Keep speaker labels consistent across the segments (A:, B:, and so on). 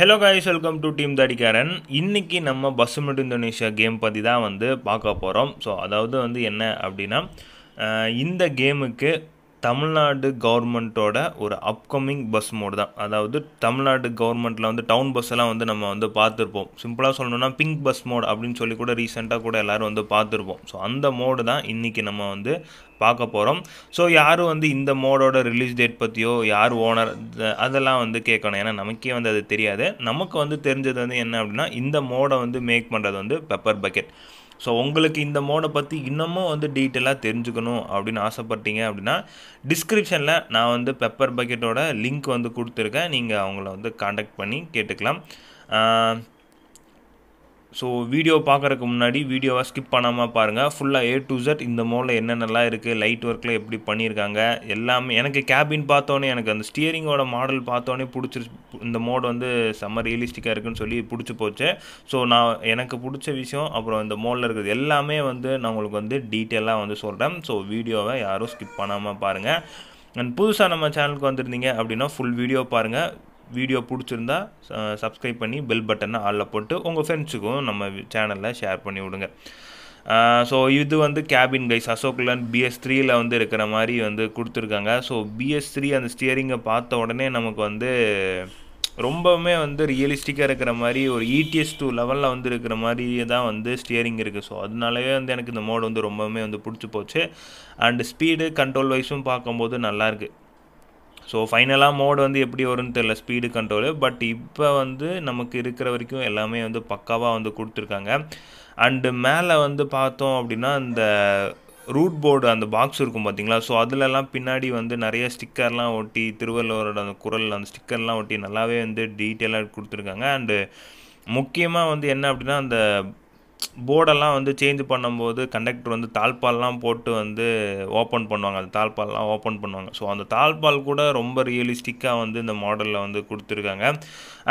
A: hello guys welcome to team தடிக்காரன் இன்றைக்கி நம்ம பசுமெட் இந்தோனேஷியா கேம் பற்றி தான் வந்து பார்க்க போகிறோம் ஸோ அதாவது வந்து என்ன அப்படின்னா இந்த கேமுக்கு தமிழ்நாடு கவர்மெண்ட்டோட ஒரு அப்கமிங் பஸ் மோடு தான் அதாவது தமிழ்நாடு கவர்மெண்ட்டில் வந்து டவுன் பஸ் எல்லாம் வந்து நம்ம வந்து பார்த்துருப்போம் சிம்பிளாக சொல்லணும்னா பிங்க் பஸ் மோடு அப்படின்னு சொல்லி கூட ரீசெண்டாக கூட எல்லோரும் வந்து பார்த்துருப்போம் ஸோ அந்த மோடு தான் இன்றைக்கி நம்ம வந்து பார்க்க போகிறோம் ஸோ யாரும் வந்து இந்த மோடோட ரிலீஸ் டேட் பற்றியோ யார் ஓனர் அதெல்லாம் வந்து கேட்கணும் ஏன்னா நமக்கே வந்து அது தெரியாது நமக்கு வந்து தெரிஞ்சது வந்து என்ன அப்படின்னா இந்த மோடை வந்து மேக் பண்ணுறது வந்து பெப்பர் பக்கெட் ஸோ உங்களுக்கு இந்த மோடை பற்றி இன்னமும் வந்து டீட்டெயிலாக தெரிஞ்சுக்கணும் அப்படின்னு ஆசைப்பட்டீங்க அப்படின்னா டிஸ்கிரிப்ஷனில் நான் வந்து பெப்பர் பக்கெட்டோட லிங்க் வந்து கொடுத்துருக்கேன் நீங்கள் அவங்கள வந்து காண்டாக்ட் பண்ணி கேட்டுக்கலாம் ஸோ வீடியோ பார்க்குறக்கு முன்னாடி வீடியோவை ஸ்கிப் பண்ணாமல் பாருங்கள் ஃபுல்லாக ஏ டு ஜெட் இந்த மோலில் என்னென்னலாம் இருக்குது லைட் ஒர்க்கில் எப்படி பண்ணியிருக்காங்க எல்லாமே எனக்கு கேபின் பார்த்தோன்னே எனக்கு அந்த ஸ்டியரிங்கோட மாடல் பார்த்தோன்னே பிடிச்சிருச்சு இந்த மோடு வந்து செம்ம ரியலிஸ்டிக்காக இருக்குதுன்னு சொல்லி பிடிச்சி போச்சு ஸோ நான் எனக்கு பிடிச்ச விஷயம் அப்புறம் இந்த மோலில் இருக்கிறது எல்லாமே வந்து நான் உங்களுக்கு வந்து டீட்டெயிலாக வந்து சொல்கிறேன் ஸோ வீடியோவை யாரும் ஸ்கிப் பண்ணாமல் பாருங்கள் அண்ட் புதுசாக நம்ம சேனலுக்கு வந்திருந்தீங்க அப்படின்னா ஃபுல் வீடியோ பாருங்கள் வீடியோ பிடிச்சிருந்தா சப்ஸ்கிரைப் பண்ணி பெல் பட்டனை ஆளில் போட்டு உங்கள் ஃப்ரெண்ட்ஸுக்கும் நம்ம சேனலில் ஷேர் பண்ணி விடுங்க ஸோ இது வந்து கேபின் கைஸ் அசோக்லன் பிஎஸ் த்ரீயில் வந்து இருக்கிற மாதிரி வந்து கொடுத்துருக்காங்க ஸோ பிஎஸ் த்ரீ அந்த ஸ்டியரிங்கை பார்த்த உடனே நமக்கு வந்து ரொம்பவுமே வந்து ரியலிஸ்டிக்காக இருக்கிற மாதிரி ஒரு இடிஎஸ் டூ லெவலில் வந்து இருக்கிற மாதிரி தான் வந்து ஸ்டியரிங் இருக்குது ஸோ அதனாலவே வந்து எனக்கு இந்த மோடு வந்து ரொம்பவுமே வந்து பிடிச்சி போச்சு அண்ட் ஸ்பீடு கண்ட்ரோல் வைஸும் பார்க்கும்போது நல்லாயிருக்கு ஸோ ஃபைனலாக மோடு வந்து எப்படி வரும்னு தெரியல ஸ்பீடு கண்ட்ரோலு பட் இப்போ வந்து நமக்கு இருக்கிற வரைக்கும் எல்லாமே வந்து பக்காவாக வந்து கொடுத்துருக்காங்க அண்டு மேலே வந்து பார்த்தோம் அப்படின்னா இந்த ரூட் போர்டு அந்த பாக்ஸ் இருக்கும் பார்த்தீங்களா ஸோ அதிலலாம் பின்னாடி வந்து நிறைய ஸ்டிக்கர்லாம் ஒட்டி திருவள்ளுவரோட அந்த குரல் அந்த ஸ்டிக்கர்லாம் ஒட்டி நல்லாவே வந்து டீட்டெயிலாக கொடுத்துருக்காங்க அண்டு முக்கியமாக வந்து என்ன அப்படின்னா அந்த போர்டெல்லாம் வந்து சேஞ்ச் பண்ணும்போது கண்டக்டர் வந்து தாழ்பால்லாம் போட்டு வந்து ஓப்பன் பண்ணுவாங்க அந்த தாழ்பால்லாம் ஓப்பன் பண்ணுவாங்க ஸோ அந்த தாழ்பால் கூட ரொம்ப ரியலிஸ்டிக்காக வந்து இந்த மாடலில் வந்து கொடுத்துருக்காங்க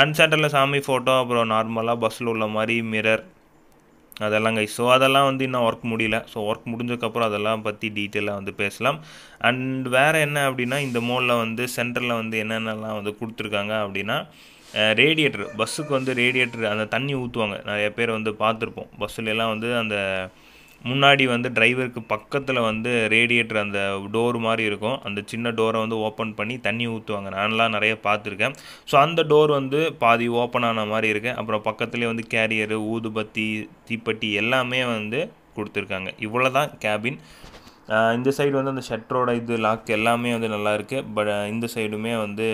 A: அண்ட் சென்டரில் சாமி ஃபோட்டோ அப்புறம் நார்மலாக பஸ்ஸில் உள்ள மாதிரி மிரர் அதெல்லாம் கை ஸோ அதெல்லாம் வந்து இன்னும் ஒர்க் முடியல ஸோ ஒர்க் முடிஞ்சதுக்கப்புறம் அதெல்லாம் பற்றி டீட்டெயிலாக வந்து பேசலாம் அண்ட் வேறு என்ன அப்படின்னா இந்த மோலில் வந்து சென்டரில் வந்து என்னென்னலாம் வந்து கொடுத்துருக்காங்க அப்படின்னா ரேடியேட்டர் பஸ்ஸுக்கு வந்து ரேடியேட்டர் அந்த தண்ணி ஊற்றுவாங்க நிறைய பேர் வந்து பார்த்துருப்போம் பஸ்ஸுலலாம் வந்து அந்த முன்னாடி வந்து டிரைவருக்கு பக்கத்தில் வந்து ரேடியேட்டர் அந்த டோர் மாதிரி இருக்கும் அந்த சின்ன டோரை வந்து ஓப்பன் பண்ணி தண்ணி ஊற்றுவாங்க நான்லாம் நிறைய பார்த்துருக்கேன் ஸோ அந்த டோர் வந்து பாதி ஓப்பன் ஆன மாதிரி இருக்குது அப்புறம் பக்கத்துலேயே வந்து கேரியரு ஊதுபத்தி தீப்பெட்டி எல்லாமே வந்து கொடுத்துருக்காங்க இவ்வளோ தான் கேபின் இந்த சைடு வந்து அந்த ஷட்டரோட இது லாக் எல்லாமே வந்து நல்லா இருக்குது பட் இந்த சைடுமே வந்து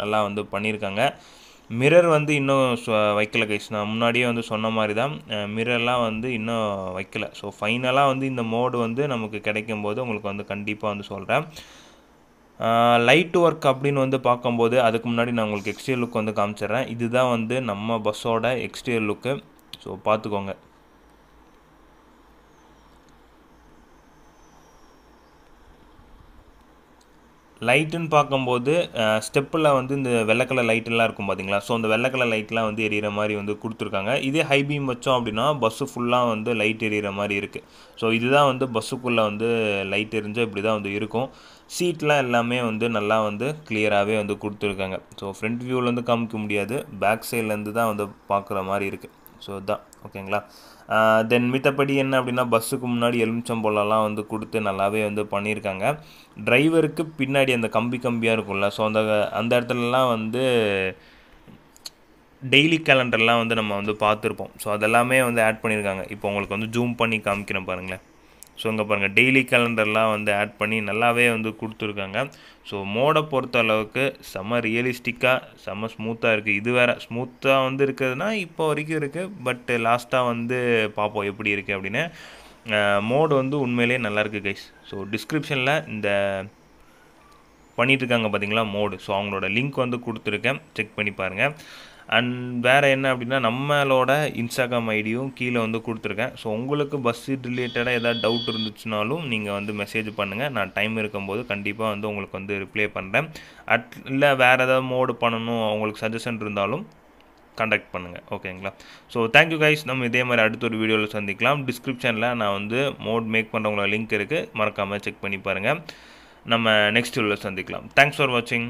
A: நல்லா வந்து பண்ணியிருக்காங்க மிரர் வந்து இன்னும் வைக்கல கைஸ் நான் முன்னாடியே வந்து சொன்ன மாதிரி தான் மிரர்லாம் வந்து இன்னும் வைக்கல ஸோ ஃபைனலாக வந்து இந்த மோடு வந்து நமக்கு கிடைக்கும் போது உங்களுக்கு வந்து கண்டிப்பாக வந்து சொல்கிறேன் லைட் ஒர்க் அப்படின்னு வந்து பார்க்கும்போது அதுக்கு முன்னாடி நான் உங்களுக்கு எக்ஸ்டீரியர் லுக் வந்து காமிச்சிடுறேன் இதுதான் வந்து நம்ம பஸ்ஸோட எக்ஸ்டீரியர் லுக்கு ஸோ பார்த்துக்கோங்க லைட்டுன்னு பார்க்கும்போது ஸ்டெப்பில் வந்து இந்த வெள்ளை கலர் லைட்டெல்லாம் இருக்கும் பார்த்தீங்களா ஸோ அந்த வெள்ளக்கலர் கலர் லைட்லாம் வந்து எரியிற மாதிரி வந்து கொடுத்துருக்காங்க இதே ஹை பீம் வச்சோம் அப்படின்னா பஸ்ஸு ஃபுல்லாக வந்து லைட் எரியிற மாதிரி இருக்குது ஸோ இதுதான் வந்து பஸ்ஸுக்குள்ளே வந்து லைட் எரிஞ்சால் இப்படி தான் வந்து இருக்கும் சீட்லாம் எல்லாமே வந்து நல்லா வந்து கிளியராகவே வந்து கொடுத்துருக்காங்க ஸோ ஃப்ரண்ட் வியூவில் வந்து காமிக்க முடியாது பேக் சைட்லேருந்து தான் வந்து பார்க்குற மாதிரி இருக்குது ஸோ இதுதான் ஓகேங்களா தென் மித்தபடி என்ன அப்படின்னா பஸ்ஸுக்கு முன்னாடி எலுமிச்சம்பழம்லாம் வந்து கொடுத்து நல்லாவே வந்து பண்ணியிருக்காங்க டிரைவருக்கு பின்னாடி அந்த கம்பி கம்பியாக இருக்கும்ல ஸோ அந்த அந்த இடத்துலலாம் வந்து டெய்லி கேலண்டர்லாம் வந்து நம்ம வந்து பார்த்துருப்போம் ஸோ அதெல்லாமே வந்து ஆட் பண்ணியிருக்காங்க இப்போ உங்களுக்கு வந்து ஜூம் பண்ணி காமிக்கிறேன் பாருங்களேன் ஸோ இங்கே பாருங்கள் டெய்லி கேலண்டர்லாம் வந்து ஆட் பண்ணி நல்லாவே வந்து கொடுத்துருக்காங்க ஸோ மோடை பொறுத்த அளவுக்கு செம்ம ரியலிஸ்டிக்காக செம்ம ஸ்மூத்தாக இருக்குது இது வேறு ஸ்மூத்தாக வந்து இருக்குதுன்னா இப்போ வரைக்கும் இருக்குது பட் லாஸ்ட்டாக வந்து பார்ப்போம் எப்படி இருக்குது அப்படின்னு மோடு வந்து உண்மையிலே நல்லாயிருக்கு கைஸ் ஸோ டிஸ்கிரிப்ஷனில் இந்த பண்ணிகிட்ருக்காங்க பார்த்தீங்களா மோடு ஸோ அவங்களோட லிங்க் வந்து கொடுத்துருக்கேன் செக் பண்ணி பாருங்கள் அண்ட் வேறு என்ன அப்படின்னா நம்மளோட இன்ஸ்டாகிராம் ஐடியும் கீழே வந்து கொடுத்துருக்கேன் ஸோ உங்களுக்கு பஸ் சீட் ரிலேட்டடாக ஏதாவது டவுட் இருந்துச்சுனாலும் நீங்கள் வந்து மெசேஜ் பண்ணுங்கள் நான் டைம் இருக்கும்போது கண்டிப்பாக வந்து உங்களுக்கு வந்து ரிப்ளை பண்ணுறேன் அட் இல்லை வேறு ஏதாவது மோடு பண்ணணும் அவங்களுக்கு சஜஷன் இருந்தாலும் கண்டக்ட் பண்ணுங்கள் ஓகேங்களா ஸோ தேங்க்யூ கைஸ் நம்ம இதே மாதிரி அடுத்த ஒரு வீடியோவில் சந்திக்கலாம் டிஸ்கிரிப்ஷனில் நான் வந்து மோட் மேக் பண்ணுறவங்களோட லிங்க் இருக்குது மறக்காமல் செக் பண்ணி பாருங்கள் நம்ம நெக்ஸ்ட் வீடியோவில் சந்திக்கலாம் தேங்க்ஸ் ஃபார் வாட்சிங்